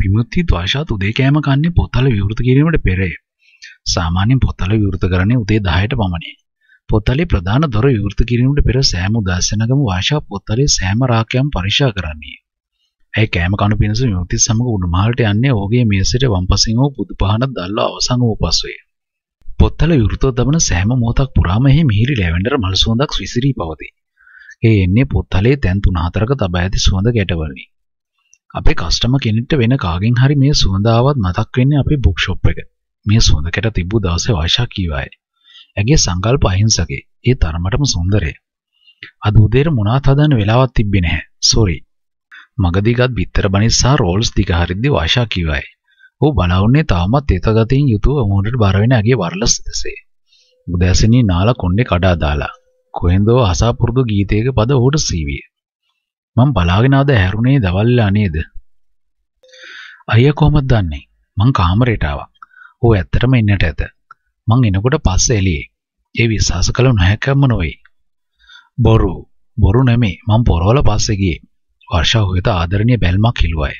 විමුක්ති ද්වේෂාත් උදේ කෑම කන්නේ පොතල විවෘත කිරීමට පෙරය. සාමාන්‍යයෙන් පොතල විවෘත කරන්නේ උදේ 10ට පමණයි. පොතලේ ප්‍රධාන දොර විවෘත කිරීමට පෙර සෑම උදෑසනකම වාෂා පොතලේ සෑම රාක්‍යයක්ම පරික්ෂා කරන්නේ. ඇය කෑම කණු පිණිස විමුක්ති සමග උඩුමහලට යන්නේ ඔහුගේ මේසෙට වම්පසින් වූ පුදු පහනක් දැල්ලා අවසන් වූ පසුය. පොත්තල විරුතව දමන සෑම මොහොතක් පුරාම එහි මිහිරි ලැවෙන්ඩර් මල් සුවඳක් විසිරී පවතී. ඒ එන්නේ පොත්තලේ තැන් තුන හතරක තබා ඇති සුවඳ ගැටවලිනි. අපේ කස්ටම කෙනෙක්ට වෙන කාගෙන් හරි මේ සුවඳාවත් මතක් වෙන්නේ අපේ බුක් ෂොප් එක. මේ සුවඳ කැට තිබු දවසේ වයිෂා කීවාය. ඇගේ සංකල්ප අහිංසකේ. ඒ තරමටම සුන්දරය. අද උදේට මොනවත් හදන්න වෙලාවක් තිබ්බේ නැහැ. සෝරි. මගදීගත් බිත්තර බනිස් සහ රෝල්ස් දිග හරිද්දි වයිෂා කීවාය. ඔහු බලවන්නේ තාමත් තේතගතින් යුතුව මෝඩට බර වෙන ඇගේ වර්ලස් දෙසේ. උදෑසනින් නාලා කොණ්ඩේ කඩා දාලා. කොහෙන්දෝ අසාපුරුදු ගීතයක පද ඔහුට සීවිය. මං බලාගෙන ආද හැරුණේ දවල්ලා නේද? අයියා කොහොමද දන්නේ? මං කාමරයට ආවා. ඌ ඇත්තටම ඉන්නට ඇත. මං එනකොට පස්සේ එළියේ. ඒ විශ්වාස කළ නොහැකම නොවේ. බොරු. බොරු නෙමේ. මං පොරවල පස්සේ ගියේ. වර්ෂා ඌ වෙත ආදරණීය බැල්මක් හිලුවාය.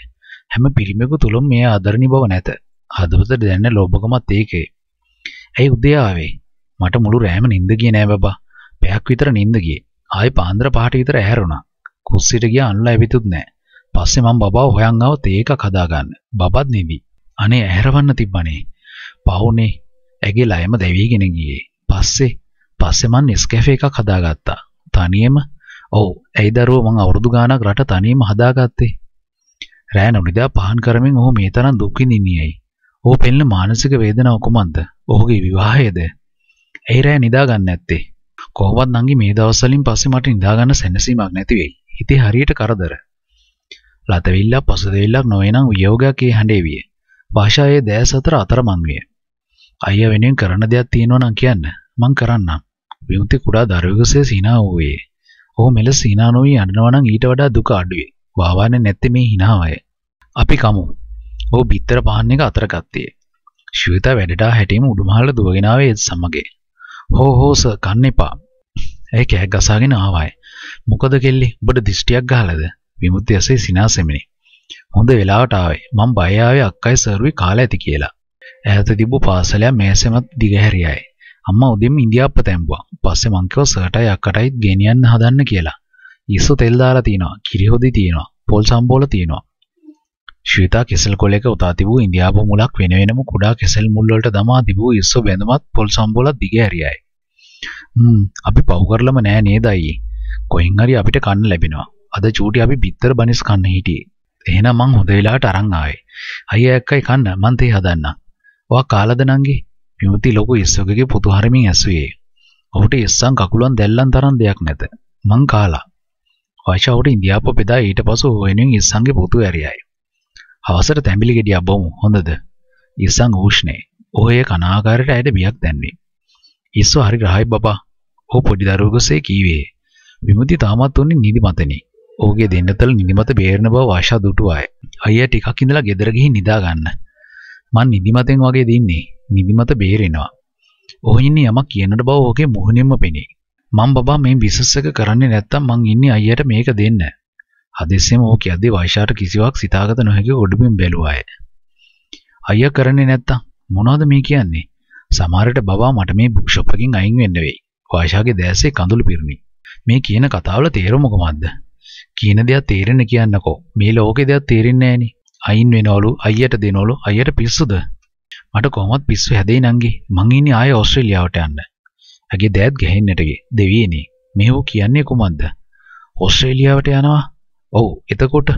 හැම පිරිමෙකු තුලම මේ ආදරණීය බව නැත. ආදවතට දැනෙන ලෝභකමත් ඒකේ. ඇයි උදේ ආවේ? මට මුළු රෑම නිින්ද ගියේ නෑ බබා. පැයක් විතර නිින්ද ගියේ. ආයේ පාන්දර පහට විතර ඇහැරුණා. කුස්සිට ගියා අන්ලා ඇවිතුත් නෑ. පස්සේ මම බබාව හොයන් ආවත් ඒකක් හදාගන්න. බබත් නිදි. අනේ ඇහැරවන්න තිබ්බනේ. පහුනේ ඇගේ ලයම දැවිගෙන ගියේ. පස්සේ පස්සේ මං නෙස්කැෆේ එකක් හදාගත්තා. තනියම. ඔව්. ඇයි දරුවෝ මං අවුරුදු ගාණක් රට තනියම හදාගත්තේ. රෑ නොනිදා පහන් කරමින් ඔහු මේ තරම් දුක් විඳින්නේයි. ඔහු පෙළෙන මානසික වේදනාව කුමක්ද? ඔහුගේ විවාහයද? ඇයි රෑ නිදා ගන්න නැත්තේ? කොහොමවත් නංගි මේ දවස්වලින් පස්සේ මට නිදා ගන්න සැනසීමක් නැති වෙයි. හිතේ හරියට කරදර. ලතවිල්ලක් පසුතැවිල්ලක් නොවේනම් වියෝගයක් ඒ හැඬේවිය. භාෂාවේ දැස් අතර අතරමං විය. අයියා වෙනුවෙන් කරන දෙයක් තියෙනවා නම් කියන්න. මං කරන්නම්. විමුති කුඩා දරුවෙකුසේ සීනා වූයේ. ඔහු මෙලෙස සීනා නොවී යනවා නම් ඊට වඩා දුක අඩුයි. වාවානේ නැත්තේ මේ hinaවය. අපි කමු. ඔහු බිත්තර පාන් එක අතර ගත්තේ. ශ්විතා වැඩටා හැටිම උඩුමහල දුවගෙන ආවේ සමග. හෝ හෝ සර් කන්න එපා. ඇයි කෑ ගසාගෙන ආවායි. මොකද කෙල්ලි උඹට දිෂ්ටියක් ගහලාද විමුක්ති ඇසේ සිනාසෙමිනි හොඳ වෙලාවට ආවේ මං බය ආවේ අක්කයි සරුවේ කාලා ඇති කියලා ඈත තිබ්බ පාසලයක් මේසෙමත් දිගහැරියයි අම්මා උදෙම ඉන්දියාප්ප තැම්බුවා පස්සේ මං කිව්වා සර්ටයි අක්කටයිත් ගෙනියන්න හදන්න කියලා ඉස්සු තෙල් දාලා තිනවා කිරි හොදි තිනවා පොල් සම්බෝල තිනවා ශ්‍රීතා කෙසල් කොලයක උතා තිබූ ඉන්දියාප මුලක් වෙන වෙනම කුඩා කෙසල් මුල් වලට දමා තිබූ ඉස්සෝ බැඳමත් පොල් සම්බෝලක් දිගහැරියයි. හ්ම් අපි පව් කරලම නෑ නේද අයියේ. කොහෙන් හරි අපිට කන්න ලැබෙනවා. අද චූටි අපි බිත්තර බනිස් කන්න හිටියේ. එහෙනම් මං හොඳ වෙලාවට අරන් ආවේ. අයියා එක්කයි කන්න මං තේ හදන්නම්. ඔයා කාලද නංගි? විමුති ලොකු ඉස්සෝගගේ පුතු හරමින් ඇසුවේ. ඔහුට ඉස්සන් කකුලන් දැල්ලන් තරම් දෙයක් නැත. මං කාලා. වයිෂාවට ඉන්දියාප බෙදා ඊට පසු හොයනින් ඉස්සන්ගේ පුතු ඇරියයි. හවසට තැඹිලි ගෙඩියක් බොමු. හොඳද? ඉස්සන් ඌෂ්ණේ. ඔහේ කනාකාරයට ඇයට බියක් දැන්නේ. ඉස්සෝ හරි රහයි බබා. ඔහු පොඩි දරුවෙකුසේ කීවේ. විමුති තාමත් උන්නේ නිදිමතනේ. ඔහුගේ දෙන්නතල නිදිමත බේරෙන බව ආශා දුටුවාය. අයියා ටිකක් ඉඳලා ගෙදර ගිහින් නිදා ගන්න. මං නිදිමතෙන් වගේ දින්නේ. නිදිමත බේරෙනවා. ඔහු ඉන්නේ යමක් කියනට බව ඔහුගේ මුහුණෙන්ම පෙනේ. මං බබා මේ බිස්නස් එක කරන්නේ නැත්තම් මං ඉන්නේ අයියට මේක දෙන්න. හදිස්සියෙම ඔහු කියද්දී වෛශාට කිසිවක් සිතාගත නොහැකි උඩුමින් බැලුවාය. අයියා කරන්නේ නැත්තම් මොනවද මේ කියන්නේ? සමහරට බබා මට මේ බුක්ෂොප් එකකින් අයින් වෙන්න වෙයි. වාෂාගේ දැසේ කඳුළු පිරුණි. මේ කියන කතාවල තේරුමක මක්ද කියන දෙයක් තේරෙන්න කියන්නකෝ මේ ලෝකෙ දෙයක් තේරෙන්නේ නෑනේ අයින් වෙනවලු අයියට දෙනවලු අයියට පිස්සුද මට කොහොමත් පිස්සු හැදෙයි නංගි මං ඉන්නේ ආයේ ඕස්ට්‍රේලියාවට යන්න ඇගේ දෑත් ගැහෙන්නට ගියේ දෙවියනේ මේව කියන්නේ කොහොමද ඕස්ට්‍රේලියාවට යනවා ඔව් එතකොට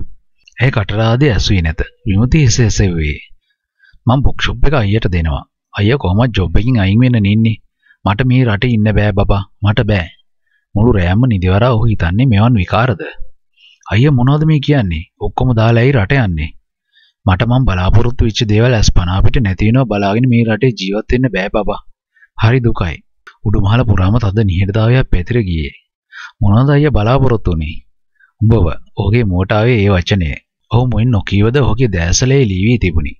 ඇය කටරාදේ ඇසුවේ නැත විමුති හිස ඇසෙව්වේ මං බුක්ෂොප් එක අයියට දෙනවා අයියා කොහොමද ජොබ් එකකින් අයින් වෙන්න නින්නේ මට මේ රටේ ඉන්න බෑ බබා මට බෑ මුළු රෑම නිදිවරා ඔහු හිතන්නේ මෙවන් විකාරද. අයිය මොනවද මේ කියන්නේ? ඔක්කොම දාලා ඇයි රට යන්නේ? මට මං බලාපොරොත්තු වෙච්ච දේවල් අස්පන අපිට නැති වෙනවා බලාගෙන මේ රටේ ජීවත් වෙන්න බෑ බබා. හරි දුකයි. උඩුමහල පුරාම තද නිහඬතාවයක් පැතිර ගියේ. මොනවද අයියා බලාපොරොත්තු උනේ? උඹව ඔහුගේ මෝට ආවේ ඒ වචනය. ඔහු මොයින් නොකීවද ඔහුගේ දැසලේ ලීවී තිබුණි.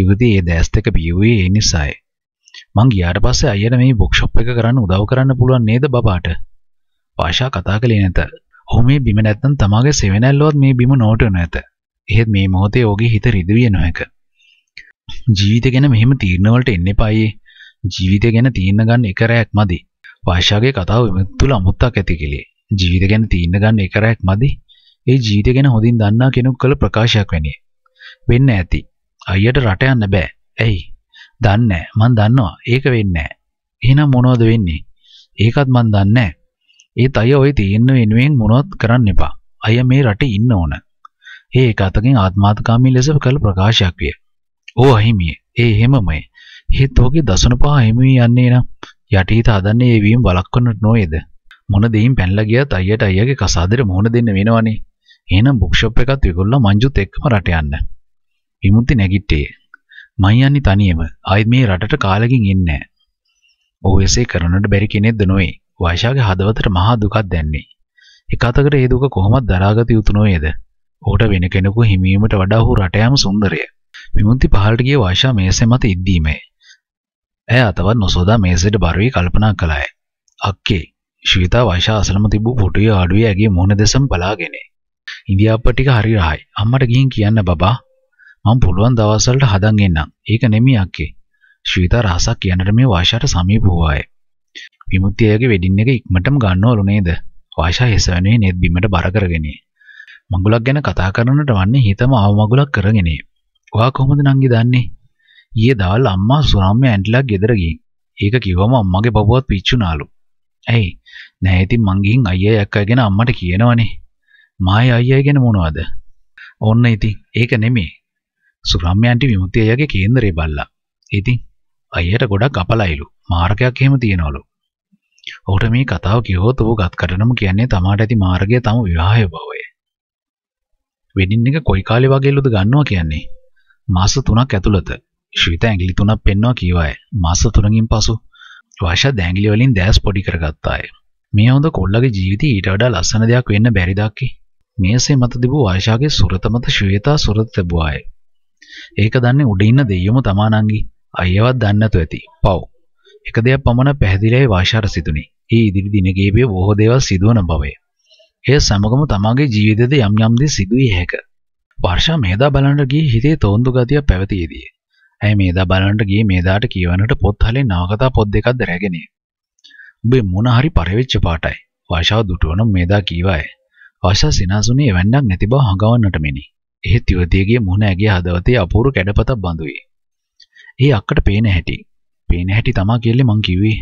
ඉවති ඒ දැස් දෙක බියුවේ ඒ නිසායි. මං ගියාට පස්සේ අයියට මේ බොක්ෂොප් එක කරන්න උදව් කරන්න පුළුවන් නේද බබාට? පාෂා කතා කළේ නැත. ඔහු මේ බිම නැත්තම් තමාගේ සෙවණැල්ලවත් මේ බිම නොවටු නැත. එහෙත් මේ මොහොතේ ඔහුගේ හිත රිදවිය නොහැක. ජීවිතය ගැන මෙහෙම තීරණ වලට එන්න එපායි. ජීවිතය ගැන තීරණ ගන්න එක රැයක් මදි. පාෂාගේ කතාව තුල අමුත්තක් ඇති කෙලේ. ජීවිත ගැන තීරණ ගන්න එක රැයක් මදි. ඒ ජීවිතය ගැන හොඳින් දන්නා කෙනෙකු කළ ප්‍රකාශයක් වැනි. වෙන්න ඇති. අයියට රට යන්න බෑ. ඇයි? දන්නේ මන් දන්නවා. ඒක වෙන්නේ එහෙනම් මොනවද වෙන්නේ? ඒකත් මන් දන්නේ ඒත් අය ওই තියෙන්න වෙනුවෙන් මොනවත් කරන්න එපා. අය මේ රටේ ඉන්න ඕන. ඒ එක අතකින් ආත්මාර්ථකාමී ලෙස කළ ප්‍රකාශයක් විය. ඕ අහිමිය. ඒ හැමමයි. හේත් ඔහුගේ දසන පහ අහිමි යන්නේ නම් යටිහිත හදන්නේ ඒ වීම වළක්වන්නට නොවේද? මොන දෙයින් පැනලා ගියත් අයියට අයියාගේ කසාදෙට මුහුණ දෙන්න වෙනවනේ. එහෙනම් බුක්ෂොප් එකත් විකුණලා මංජුත් එක්කම රට යන්න. විමුක්ති නැගිටියේ. මං යන්නේ තනියම. ආයි මේ රටට කාලෙකින් එන්නේ නැහැ. ඔහු එසේ කරන්නට බැරි කෙනෙක්ද නොවේ. වෛශාගේ හදවතට මහා දුකක් දැන්නේ. එක අතකට ඒ දුක කොහොමද දරාගත යුතු නොවේද? ඔහුට වෙන කෙනෙකු හිමීමට වඩා ඔහු රට යාම සුන්දරය. විමුක්ති පහළට ගිය වෛශා මේසේ මත ඉද්දීමේ. ඇය අතවත් නොසෝදා මේසෙට බර වී කල්පනා කළාය. අක්කේ, ශ්‍රීතා වෛශා අසලම තිබූ පුටුවේ ආඩුවේ ඇගේ මුහුණ දෙසම බලාගෙන. ඉන්දියාප්ප ටික හරි රහයි. අම්මට ගිහින් කියන්න බබා. මම පුළුවන් දවස් වලට හදන් එන්නම්. ඒක නෙමෙයි අක්කේ. ශ්‍රීතා රහසක් කියන්නට මේ වෛශාට සමීප වූවාය. විමුක්ති අයගේ වෙඩින් එක ඉක්මටම ගන්න ඕලු නේද? වාෂා හෙසවන්නේ නෙත් බිමට බර කරගෙන. මඟුලක් ගැන කතා කරනට වන්නේ හිතම අවමඟුලක් කරගෙන. ඔයා කොහොමද නංගි දන්නේ? ඊයේ දවල් අම්මා සුරම්ම ඇන්ටිලා ගෙදර ගිහින්. ඒක කිව්වම අම්මගේ බබුවත් පිච්චුනාලු. ඇයි? නෑ ඉතින් මං ගිහින් අයියා යක්කගෙන අම්මට කියනවනේ. මායි අයියා ගැන මොනවද? ඕන්න ඉතින් ඒක නෙමෙයි. සුරම්ම ඇන්ටි විමුක්ති අයියාගේ කේන්දරේ බල්ලා. ඉතින් අයියට ගොඩක් අපලයිලු. මාර්ගයක් එහෙම තියනවලු. ඔහුට මේ කතාව කිව්වොත් ඔහු ගත්කටනම කියන්නේ තමාට ඇති මාර්ගය තම විවාහය බවය. වෙඩින් එක කොයි කාලේ වගේලුද ගන්නවා කියන්නේ? මාස 3ක් ඇතුළත. ශ්‍රිත ඇඟිලි 3ක් පෙන්නවා කීවාය. මාස 3කින් පසු වාෂා දැඟිලි වලින් දැස් පොඩි කරගත්තාය. මේ හොඳ කොල්ලගේ ජීවිතය ඊට වඩා ලස්සන දෙයක් වෙන්න බැරි දක්කි. මේසේ මත තිබූ වාෂාගේ සුරත මත ශ්වේතා සුරත තිබුවාය. ඒක දන්නේ උඩ ඉන්න දෙයියම තමා නංගි. අයියවත් දන්නේ නැතු ඇති. පව්. එක දෙයක් පමණ පැහැදිලියි වාශාර සිතුනි. ඒ ඉදිරි දින ගේබේ බොහෝ දේවල් සිදුවන බවය. එය සමගම තමාගේ ජීවිතයේද යම් යම් දේ සිදුවිය හැක. වර්ෂා මේදා බලන්නට ගියේ හිතේ තෝන්දු ගතිය පැවතියේදී. ඇයි මේදා බලන්නට ගියේ මේදාට කියවන්නට පොත් හලේ නවකතා පොත් දෙකක්ද රැගෙනේ. උඹේ මොන හරි පරිවෙච්ච පාටයි. වාශාව දුටුවන මේදා කීවාය. වාශා සිනාසුනේ එවන්නක් නැති බව හඟවන්නට මෙනි. එහෙත් යුවතියගේ මුහුණ ඇගේ හදවතේ අපූරු කැඩපතක් බඳුයි. ඒ අක්කට පේන හැටි. පේන හැටි තමා කියලේ මං කිව්වේ.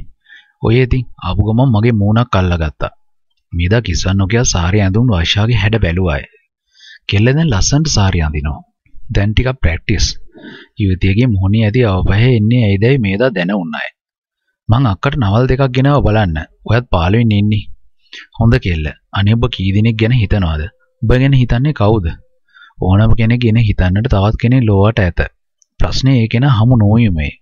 ඔය ඉතින් ආපු ගමන් මගේ මූණක් අල්ලගත්තා. මේදා කිස්සන් නොකිය සාරේ ඇඳුම් වෛශාගේ හැඩ බැලුවාය. කෙල්ල දැන් ලස්සනට සාරේ අඳිනවා. දැන් ටිකක් ප්‍රැක්ටිස්. යුවතියගේ මොහොනේ ඇති අවපහේ එන්නේ ඇයිදයි මේදා දැනුණාය. මං අක්කට නවල් දෙකක් ගෙනව බලන්න. ඔයත් පාළුවෙන් ඉන්නේ. හොඳ කෙල්ල. අනේ ඔබ කී දිනෙක ගැන හිතනවද? ඔබ ගැන හිතන්නේ කවුද? ඕනම කෙනෙක් ගැන හිතන්නට තවත් කෙනෙක් ලෝවට ඇත. ප්‍රශ්නේ ඒ කෙනා හමු නොවීමේ.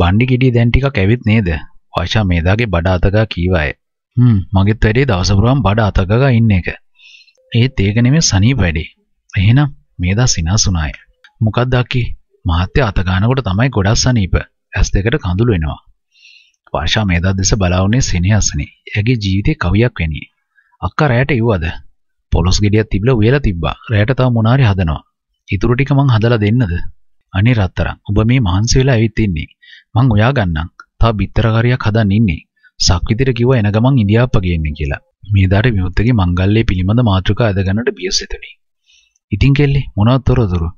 බණ්ඩි කිඩිය දැන් ටිකක් ඇවිත් නේද? වයිෂා මේදාගේ බඩ අතගා කීවාය. හ්ම් මගෙත් වැඩේ දවස පුරාම බඩ අතගා ඉන්න එක. ඒත් ඒක නෙමෙයි සනීප වැඩේ. එහෙනම් මේදා සිනාසුනාය. මොකක්ද අකි? මහත්ය අතගානකොට තමයි ගොඩක් සනීප. ඇස් දෙකට කඳුළු එනවා. වර්ෂා මේදා දෙස බලාවුනේ සෙනෙහසනේ. එයාගේ ජීවිතේ කවියක් වෙණියි. අක්කා රැයට ඉව්වද? පොලොස් ගෙඩියක් තිබිලා උයලා තිබ්බා. රැයට තව මොනාරි හදනවා. ඉතුරු ටික මං හදලා දෙන්නද? අනේ රත්තරන් ඔබ මේ මහන්සි වෙලා ඇවිත් ඉන්නේ. මං ඔයා ගන්නම්. තා බිත්තරකාරියක් හදන්න ඉන්නේ. සක්විතිට කිව්ව එන ගමන් ඉන්දියාප්ප ගේන්නේ කියලා. මේ දාට විමුක්තගේ මංගල්‍යය පිළිබඳ මාතෘකා අදගන්නට බියස් එතුණි. ඉතින් කෙල්ලේ මොනවත් තොරතුරු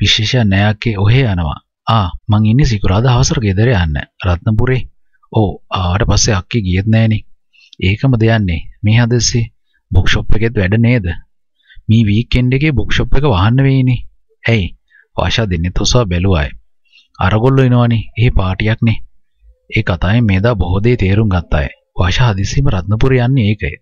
විශේෂයක් නෑක්කේ ඔහෙ යනවා. ආ මං ඉන්නේ සිකුරාදා හවසට ගෙදර යන්න. රත්නපුරේ. ඔව් ආවට පස්සේ අක්කේ ගියෙත් නෑනේ. ඒකම දෙයන්නේ. මේ හදස්සේ බුක් ෂොප් එකෙත් වැඩ නේද? මේ වීකෙන්ඩ් එකේ බුක් ෂොප් එක වහන්න වෙයිනේ. ඇයි? පාෂා දෙන්නෙත් ඔසා බැලුවාය. අරගොල්ලෝ එනවනේ. එහි පාටියක්නේ. ඒ කතාවෙන් මේදා බොහෝ දේ තේරුම් ගත්තාය. පාෂා හදිස්සියෙම රත්නපුර යන්නේ ඒකයි.